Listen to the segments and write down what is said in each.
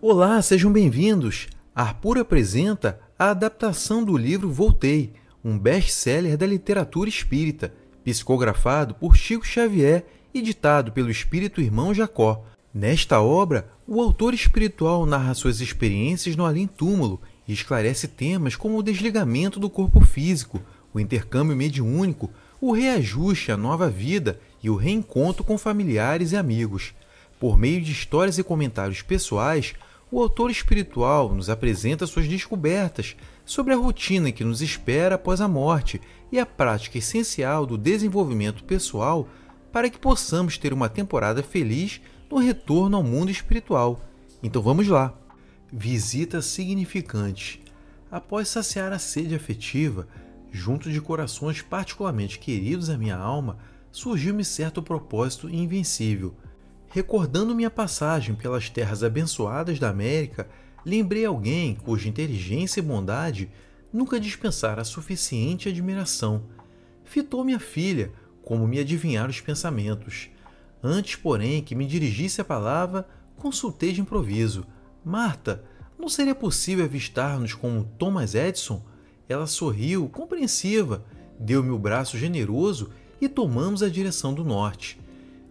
Olá, sejam bem-vindos! Arpura apresenta a adaptação do livro Voltei, um best-seller da literatura espírita, psicografado por Chico Xavier e ditado pelo espírito irmão Jacó. Nesta obra, o autor espiritual narra suas experiências no além-túmulo e esclarece temas como o desligamento do corpo físico, o intercâmbio mediúnico, o reajuste à nova vida e o reencontro com familiares e amigos. Por meio de histórias e comentários pessoais, o autor espiritual nos apresenta suas descobertas sobre a rotina que nos espera após a morte e a prática essencial do desenvolvimento pessoal para que possamos ter uma temporada feliz no retorno ao mundo espiritual. Então vamos lá! Visita significante. Após saciar a sede afetiva, junto de corações particularmente queridos à minha alma, surgiu-me certo propósito invencível – Recordando minha passagem pelas terras abençoadas da América, lembrei alguém cuja inteligência e bondade nunca dispensara a suficiente admiração. Fitou minha filha, como me adivinhar os pensamentos. Antes, porém, que me dirigisse a palavra, consultei de improviso. Marta, não seria possível avistar-nos como Thomas Edison? Ela sorriu, compreensiva, deu-me o braço generoso e tomamos a direção do norte.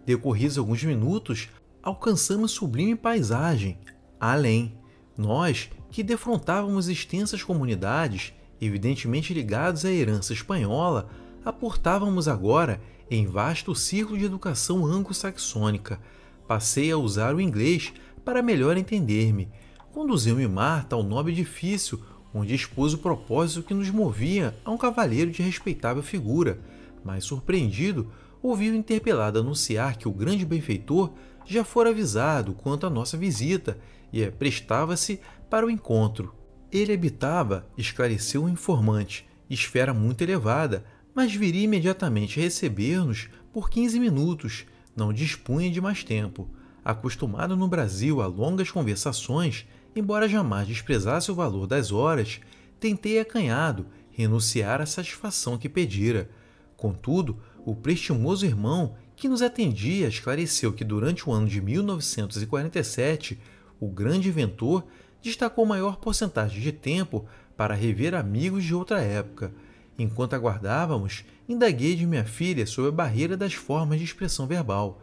Decorridos alguns minutos, alcançamos sublime paisagem, além. Nós, que defrontávamos extensas comunidades, evidentemente ligados à herança espanhola, aportávamos agora em vasto círculo de educação anglo-saxônica. Passei a usar o inglês para melhor entender-me. Conduziu-me Marta ao nobre edifício, onde expôs o propósito que nos movia a um cavalheiro de respeitável figura, mas surpreendido ouviu interpelado anunciar que o grande benfeitor já fora avisado quanto à nossa visita e eh, prestava-se para o encontro. Ele habitava, esclareceu o informante, esfera muito elevada, mas viria imediatamente receber-nos por 15 minutos, não dispunha de mais tempo. Acostumado no Brasil a longas conversações, embora jamais desprezasse o valor das horas, tentei acanhado renunciar à satisfação que pedira. Contudo, o prestimoso irmão que nos atendia esclareceu que durante o ano de 1947, o grande inventor destacou maior porcentagem de tempo para rever amigos de outra época. Enquanto aguardávamos, indaguei de minha filha sobre a barreira das formas de expressão verbal.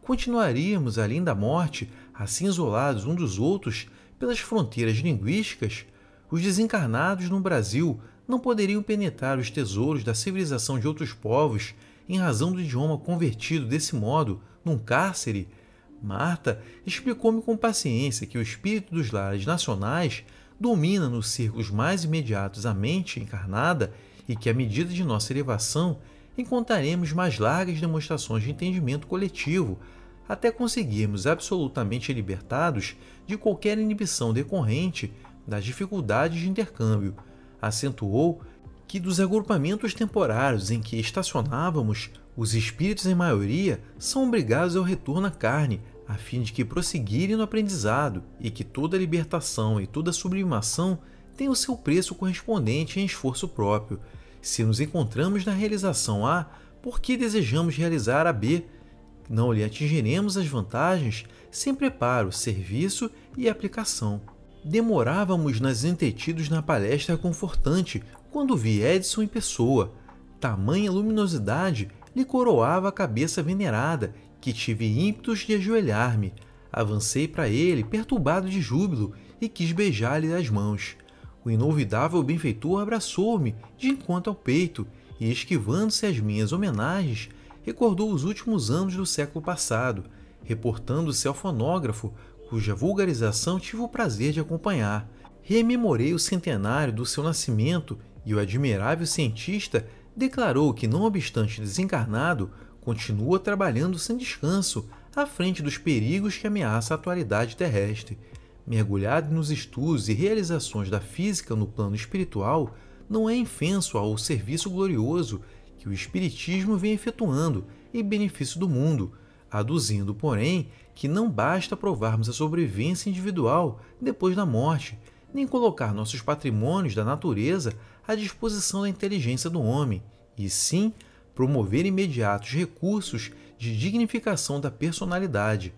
Continuaríamos, além da morte, assim isolados um dos outros pelas fronteiras linguísticas? Os desencarnados no Brasil não poderiam penetrar os tesouros da civilização de outros povos em razão do idioma convertido desse modo num cárcere, Marta explicou-me com paciência que o espírito dos lares nacionais domina nos círculos mais imediatos a mente encarnada e que, à medida de nossa elevação, encontraremos mais largas demonstrações de entendimento coletivo, até conseguirmos absolutamente libertados de qualquer inibição decorrente das dificuldades de intercâmbio, acentuou que dos agrupamentos temporários em que estacionávamos, os espíritos em maioria são obrigados ao retorno à carne, a fim de que prosseguirem no aprendizado e que toda libertação e toda sublimação tem o seu preço correspondente em esforço próprio. Se nos encontramos na realização A, por que desejamos realizar a B, não lhe atingiremos as vantagens sem preparo, serviço e aplicação. Demorávamos nas entretidos na palestra confortante, quando vi Edson em pessoa. Tamanha luminosidade lhe coroava a cabeça venerada, que tive ímpetos de ajoelhar-me. Avancei para ele, perturbado de júbilo, e quis beijar-lhe as mãos. O inolvidável benfeitor abraçou-me de encontro ao peito e, esquivando-se às minhas homenagens, recordou os últimos anos do século passado, reportando-se ao fonógrafo, cuja vulgarização tive o prazer de acompanhar. Rememorei o centenário do seu nascimento e o admirável cientista declarou que, não obstante desencarnado, continua trabalhando sem descanso à frente dos perigos que ameaça a atualidade terrestre. Mergulhado nos estudos e realizações da física no plano espiritual, não é infenso ao serviço glorioso que o Espiritismo vem efetuando em benefício do mundo, aduzindo, porém, que não basta provarmos a sobrevivência individual depois da morte, nem colocar nossos patrimônios da natureza à disposição da inteligência do homem, e sim promover imediatos recursos de dignificação da personalidade.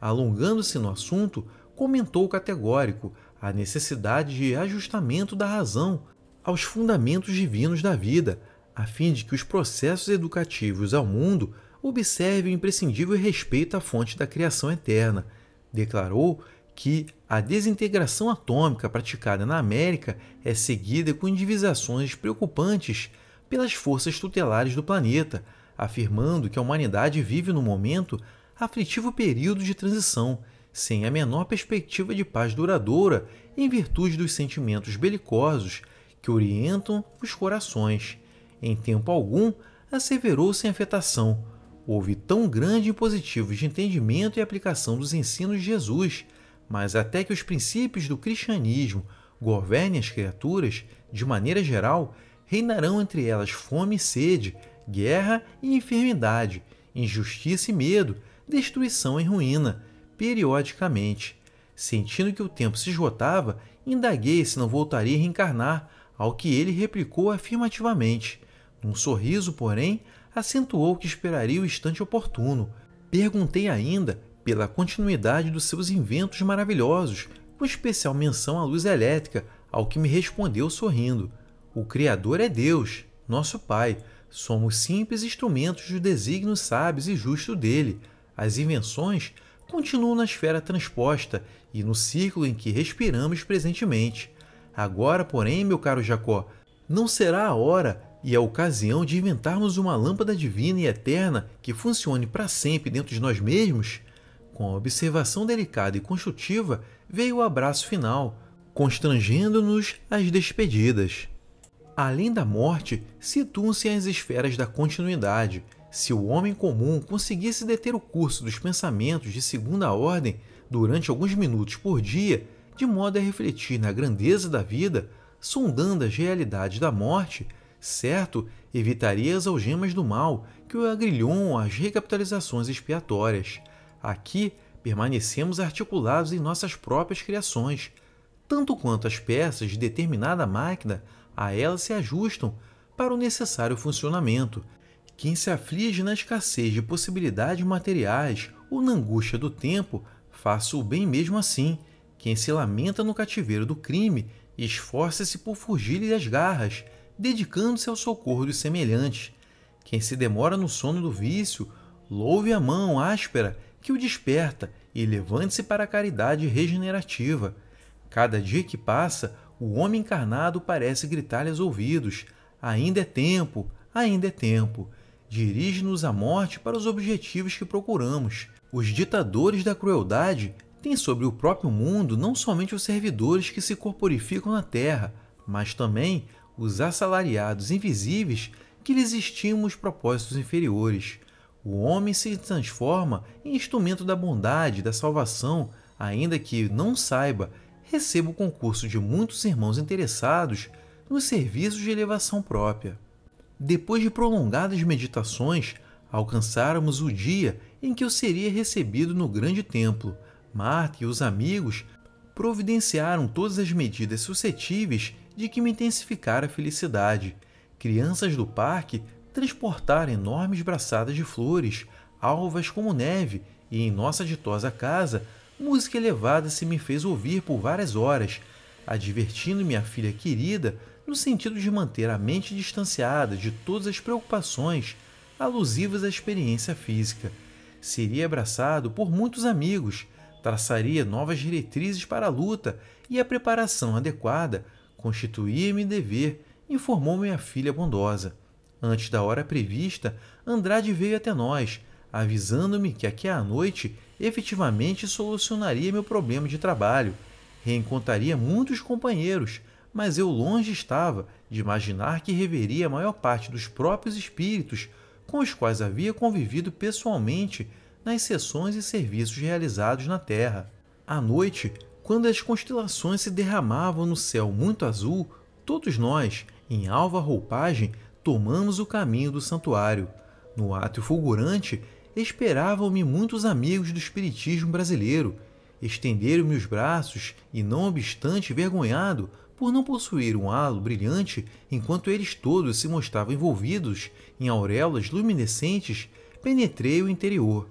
Alongando-se no assunto, comentou categórico a necessidade de ajustamento da razão aos fundamentos divinos da vida, a fim de que os processos educativos ao mundo observem o imprescindível respeito à fonte da criação eterna. Declarou que a desintegração atômica praticada na América é seguida com indivisações preocupantes pelas forças tutelares do planeta, afirmando que a humanidade vive no momento aflitivo período de transição, sem a menor perspectiva de paz duradoura em virtude dos sentimentos belicosos que orientam os corações. Em tempo algum, asseverou sem afetação, houve tão grande impositivo de entendimento e aplicação dos ensinos de Jesus mas até que os princípios do cristianismo governem as criaturas, de maneira geral, reinarão entre elas fome e sede, guerra e enfermidade, injustiça e medo, destruição e ruína, periodicamente. Sentindo que o tempo se esgotava, indaguei se não voltaria a reencarnar, ao que ele replicou afirmativamente. Num sorriso, porém, acentuou que esperaria o instante oportuno. Perguntei ainda pela continuidade dos seus inventos maravilhosos, com especial menção à luz elétrica, ao que me respondeu sorrindo: O Criador é Deus, nosso Pai. Somos simples instrumentos dos designo sábios e justo dele. As invenções continuam na esfera transposta e no ciclo em que respiramos presentemente. Agora, porém, meu caro Jacó, não será a hora e a ocasião de inventarmos uma lâmpada divina e eterna que funcione para sempre dentro de nós mesmos? com a observação delicada e construtiva, veio o abraço final, constrangendo-nos às despedidas. Além da morte, situam-se as esferas da continuidade. Se o homem comum conseguisse deter o curso dos pensamentos de segunda ordem durante alguns minutos por dia, de modo a refletir na grandeza da vida, sondando as realidades da morte, certo evitaria as algemas do mal que o agrilham às recapitalizações expiatórias, Aqui permanecemos articulados em nossas próprias criações, tanto quanto as peças de determinada máquina a ela se ajustam para o necessário funcionamento. Quem se aflige na escassez de possibilidades materiais ou na angústia do tempo, faça o bem mesmo assim. Quem se lamenta no cativeiro do crime, esforça-se por fugir-lhe das garras, dedicando-se ao socorro dos semelhantes. Quem se demora no sono do vício, louve a mão áspera que o desperta e levante-se para a caridade regenerativa. Cada dia que passa, o homem encarnado parece gritar-lhe aos ouvidos: ainda é tempo, ainda é tempo. Dirige-nos a morte para os objetivos que procuramos. Os ditadores da crueldade têm sobre o próprio mundo não somente os servidores que se corporificam na terra, mas também os assalariados invisíveis que lhes estimam os propósitos inferiores o homem se transforma em instrumento da bondade, da salvação, ainda que não saiba, receba o concurso de muitos irmãos interessados nos serviços de elevação própria. Depois de prolongadas meditações, alcançáramos o dia em que eu seria recebido no grande templo. Marta e os amigos providenciaram todas as medidas suscetíveis de que me intensificara a felicidade. Crianças do parque transportar enormes braçadas de flores, alvas como neve, e em nossa ditosa casa, música elevada se me fez ouvir por várias horas, advertindo minha filha querida no sentido de manter a mente distanciada de todas as preocupações alusivas à experiência física. Seria abraçado por muitos amigos, traçaria novas diretrizes para a luta e a preparação adequada constituía-me dever, informou minha filha bondosa. Antes da hora prevista, Andrade veio até nós, avisando-me que aqui à noite efetivamente solucionaria meu problema de trabalho. Reencontraria muitos companheiros, mas eu longe estava de imaginar que reveria a maior parte dos próprios espíritos com os quais havia convivido pessoalmente nas sessões e serviços realizados na Terra. À noite, quando as constelações se derramavam no céu muito azul, todos nós, em alva roupagem, tomamos o caminho do santuário. No átrio fulgurante, esperavam-me muitos amigos do espiritismo brasileiro. Estenderam-me os braços e, não obstante vergonhado por não possuir um halo brilhante, enquanto eles todos se mostravam envolvidos em auréolas luminescentes, penetrei o interior.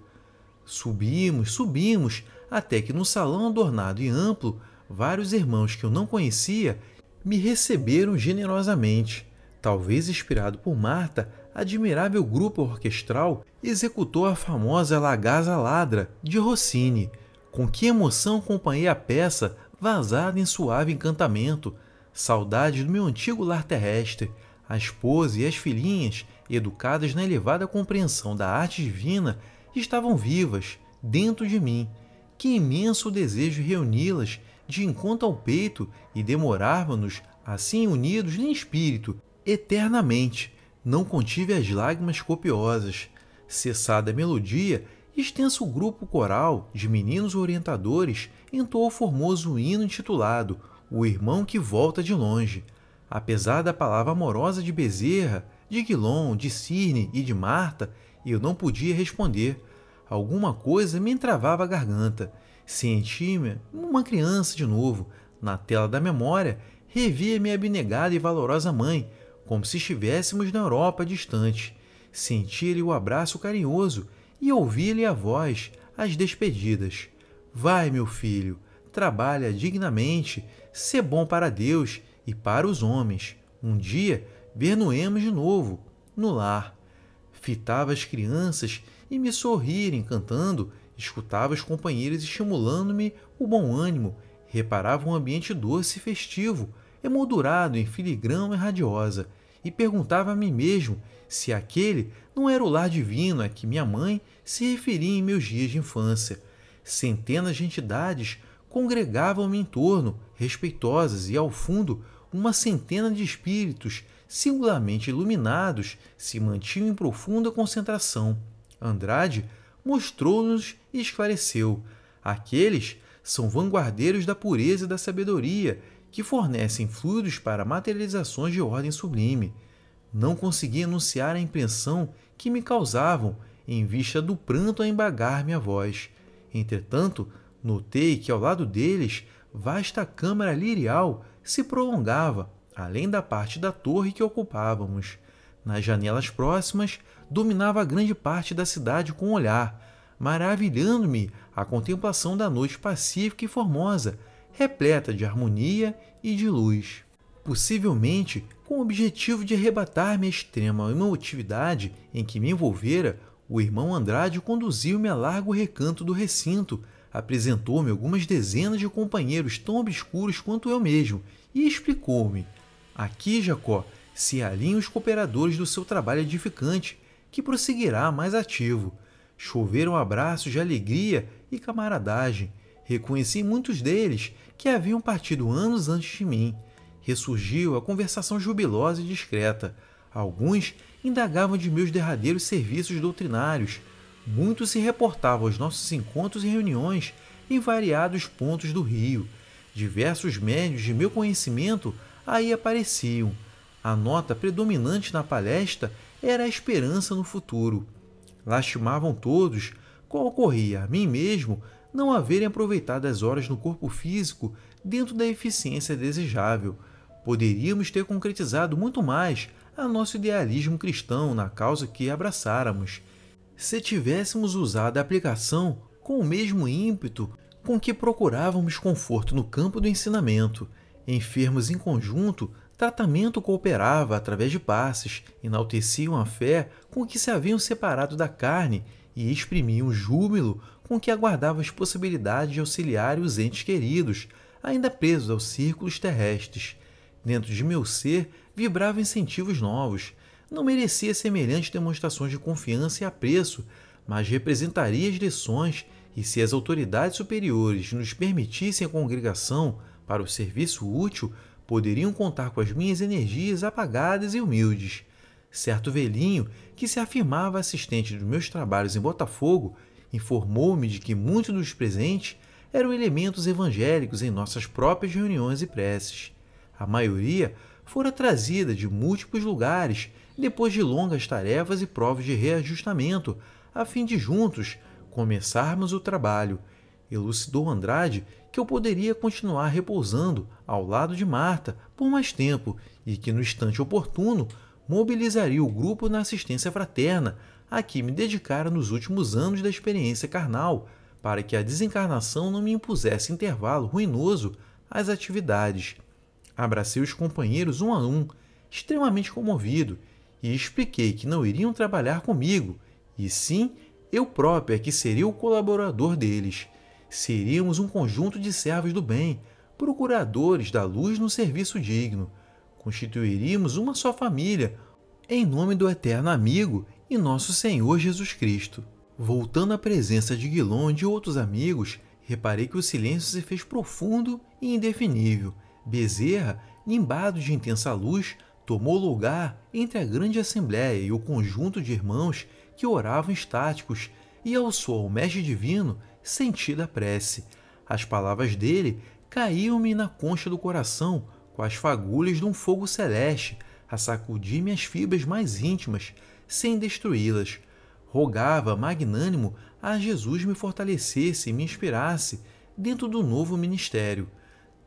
Subimos, subimos, até que num salão adornado e amplo, vários irmãos que eu não conhecia me receberam generosamente talvez inspirado por Marta, admirável grupo orquestral executou a famosa Lagasa Ladra de Rossini. Com que emoção acompanhei a peça, vazada em suave encantamento, saudade do meu antigo lar terrestre, a esposa e as filhinhas, educadas na elevada compreensão da arte divina, estavam vivas, dentro de mim. Que imenso desejo reuni-las de encontro ao peito e demorarmos assim unidos em espírito, eternamente. Não contive as lágrimas copiosas. Cessada a melodia, extenso grupo coral de meninos orientadores entoou o formoso hino intitulado O Irmão que Volta de Longe. Apesar da palavra amorosa de Bezerra, de Guilom, de Cirne e de Marta, eu não podia responder. Alguma coisa me entravava a garganta. senti me uma criança de novo. Na tela da memória, revia minha abnegada e valorosa mãe, como se estivéssemos na Europa distante, sentir-lhe o abraço carinhoso e ouvi lhe a voz, as despedidas. Vai, meu filho, trabalha dignamente, ser bom para Deus e para os homens. Um dia ver-nos-emos de novo, no lar. Fitava as crianças e me sorrirem cantando, escutava os companheiros estimulando-me o bom ânimo, reparava um ambiente doce e festivo, emoldurado em filigrão e radiosa, e perguntava a mim mesmo se aquele não era o lar divino a que minha mãe se referia em meus dias de infância. Centenas de entidades congregavam-me em torno, respeitosas, e ao fundo, uma centena de espíritos, singularmente iluminados, se mantinham em profunda concentração. Andrade mostrou-nos e esclareceu: aqueles são vanguardeiros da pureza e da sabedoria que fornecem fluidos para materializações de ordem sublime. Não consegui enunciar a impressão que me causavam em vista do pranto a embagar minha voz. Entretanto, notei que ao lado deles vasta câmara lirial se prolongava, além da parte da torre que ocupávamos. Nas janelas próximas, dominava grande parte da cidade com o olhar, maravilhando-me a contemplação da noite pacífica e formosa repleta de harmonia e de luz, possivelmente com o objetivo de arrebatar minha extrema emotividade em que me envolvera. O irmão Andrade conduziu-me a largo recanto do recinto, apresentou-me algumas dezenas de companheiros tão obscuros quanto eu mesmo e explicou-me: Aqui, Jacó, se alinham os cooperadores do seu trabalho edificante, que prosseguirá mais ativo. Choveram abraços de alegria e camaradagem, Reconheci muitos deles que haviam partido anos antes de mim. Ressurgiu a conversação jubilosa e discreta. Alguns indagavam de meus derradeiros serviços doutrinários. Muitos se reportavam aos nossos encontros e reuniões em variados pontos do Rio. Diversos médios de meu conhecimento aí apareciam. A nota predominante na palestra era a esperança no futuro. Lastimavam todos qual ocorria a mim mesmo não haverem aproveitado as horas no corpo físico dentro da eficiência desejável. Poderíamos ter concretizado muito mais a nosso idealismo cristão na causa que abraçáramos. Se tivéssemos usado a aplicação com o mesmo ímpeto com que procurávamos conforto no campo do ensinamento, enfermos em conjunto, tratamento cooperava através de passes, enalteciam a fé com que se haviam separado da carne e exprimia um júbilo com que aguardava as possibilidades de auxiliar os entes queridos, ainda presos aos círculos terrestres. Dentro de meu ser vibravam incentivos novos. Não merecia semelhantes demonstrações de confiança e apreço, mas representaria as lições, e se as autoridades superiores nos permitissem a congregação para o serviço útil, poderiam contar com as minhas energias apagadas e humildes certo velhinho que se afirmava assistente dos meus trabalhos em Botafogo informou-me de que muitos dos presentes eram elementos evangélicos em nossas próprias reuniões e preces. A maioria fora trazida de múltiplos lugares depois de longas tarefas e provas de reajustamento, a fim de juntos começarmos o trabalho. Elucidou Andrade que eu poderia continuar repousando ao lado de Marta por mais tempo e que no instante oportuno mobilizaria o grupo na assistência fraterna, a que me dedicara nos últimos anos da experiência carnal, para que a desencarnação não me impusesse intervalo ruinoso às atividades. Abracei os companheiros um a um, extremamente comovido, e expliquei que não iriam trabalhar comigo, e sim eu própria que seria o colaborador deles. Seríamos um conjunto de servos do bem, procuradores da luz no serviço digno constituiríamos uma só família, em nome do eterno amigo e nosso Senhor Jesus Cristo. Voltando à presença de Guilon e de outros amigos, reparei que o silêncio se fez profundo e indefinível. Bezerra, nimbado de intensa luz, tomou lugar entre a grande assembléia e o conjunto de irmãos que oravam estáticos, e ao sol mestre divino senti prece. As palavras dele caíam-me na concha do coração com as fagulhas de um fogo celeste, a sacudir minhas fibras mais íntimas, sem destruí-las. Rogava, magnânimo, a Jesus me fortalecesse e me inspirasse dentro do novo ministério.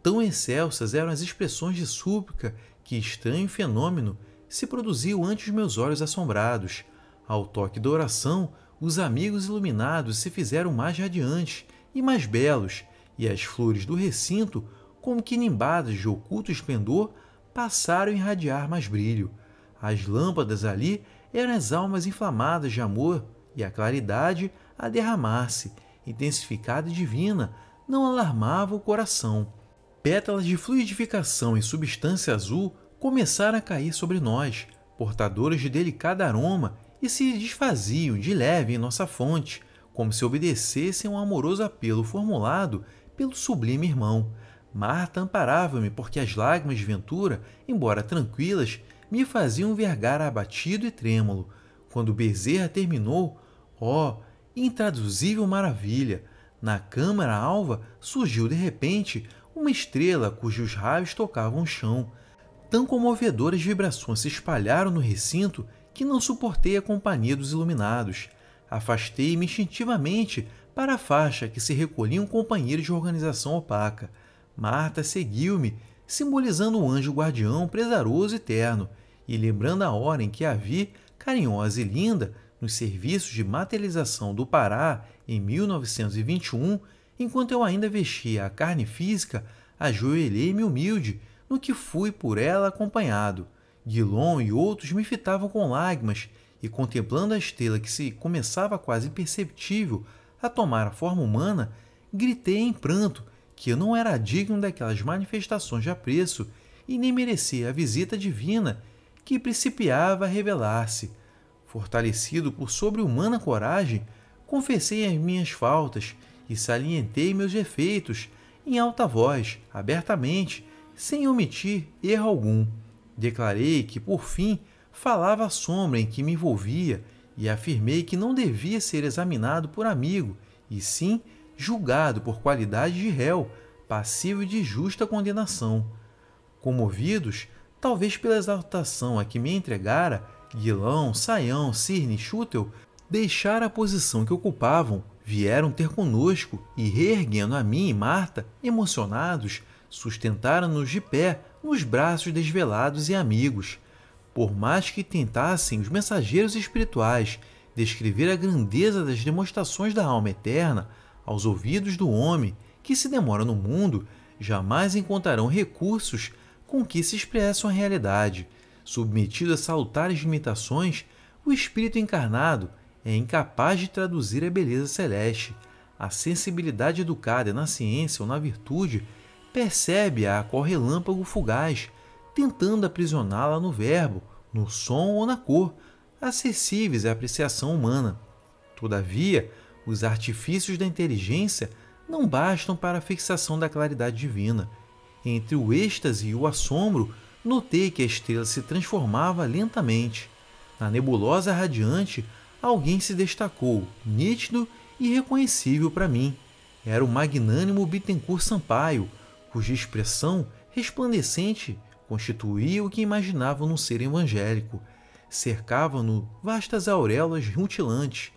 Tão excelsas eram as expressões de súplica que estranho fenômeno se produziu ante os meus olhos assombrados. Ao toque da oração, os amigos iluminados se fizeram mais radiantes e mais belos, e as flores do recinto como que nimbadas de oculto esplendor passaram a irradiar mais brilho. As lâmpadas ali eram as almas inflamadas de amor e a claridade a derramar-se, intensificada e divina, não alarmava o coração. Pétalas de fluidificação e substância azul começaram a cair sobre nós, portadoras de delicado aroma, e se desfaziam de leve em nossa fonte, como se obedecessem a um amoroso apelo formulado pelo sublime irmão. Marta amparava-me porque as lágrimas de Ventura, embora tranquilas, me faziam vergar abatido e trêmulo. Quando Bezerra terminou, ó, oh, intraduzível maravilha! Na câmara alva surgiu de repente uma estrela cujos raios tocavam o chão. Tão comovedoras vibrações se espalharam no recinto que não suportei a companhia dos iluminados. Afastei-me instintivamente para a faixa que se recolhiam companheiros de organização opaca. Marta seguiu-me, simbolizando um anjo guardião prezaroso e terno, e lembrando a hora em que a vi, carinhosa e linda, nos serviços de materialização do Pará em 1921, enquanto eu ainda vestia a carne física, ajoelhei-me humilde, no que fui por ela acompanhado. Guilon e outros me fitavam com lágrimas, e contemplando a estrela que se começava quase imperceptível a tomar a forma humana, gritei em pranto, que eu não era digno daquelas manifestações de apreço e nem merecia a visita divina que principiava a revelar-se. Fortalecido por sobre-humana coragem, confessei as minhas faltas e salientei meus defeitos em alta voz, abertamente, sem omitir erro algum. Declarei que, por fim, falava a sombra em que me envolvia e afirmei que não devia ser examinado por amigo, e sim julgado por qualidade de réu, passivo de justa condenação. Comovidos, talvez pela exaltação a que me entregara, Guilão, Saião, Cirne e Schutel deixaram a posição que ocupavam, vieram ter conosco e, reerguendo a mim e Marta, emocionados, sustentaram-nos de pé nos braços desvelados e amigos. Por mais que tentassem os mensageiros espirituais descrever a grandeza das demonstrações da alma eterna, aos ouvidos do homem que se demora no mundo, jamais encontrarão recursos com que se expressam a realidade. Submetido a salutares limitações, o espírito encarnado é incapaz de traduzir a beleza celeste. A sensibilidade educada na ciência ou na virtude percebe-a qual relâmpago fugaz, tentando aprisioná-la no verbo, no som ou na cor, acessíveis à apreciação humana. Todavia, os artifícios da inteligência não bastam para a fixação da claridade divina. Entre o êxtase e o assombro, notei que a estrela se transformava lentamente. Na nebulosa radiante, alguém se destacou, nítido e reconhecível para mim. Era o magnânimo Bittencourt Sampaio, cuja expressão resplandecente constituía o que imaginava num ser evangélico. Cercavam-no vastas auréolas rutilantes,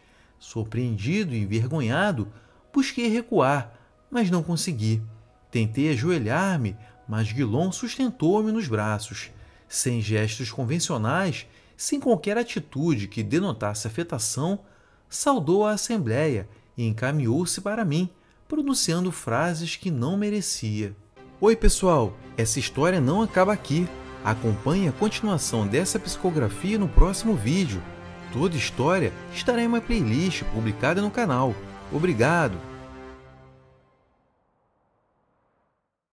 Surpreendido e envergonhado, busquei recuar, mas não consegui. Tentei ajoelhar-me, mas Guilon sustentou-me nos braços. Sem gestos convencionais, sem qualquer atitude que denotasse afetação, saudou a assembleia e encaminhou-se para mim, pronunciando frases que não merecia. Oi, pessoal! Essa história não acaba aqui. Acompanhe a continuação dessa psicografia no próximo vídeo. Toda história estará em uma playlist publicada no canal. Obrigado!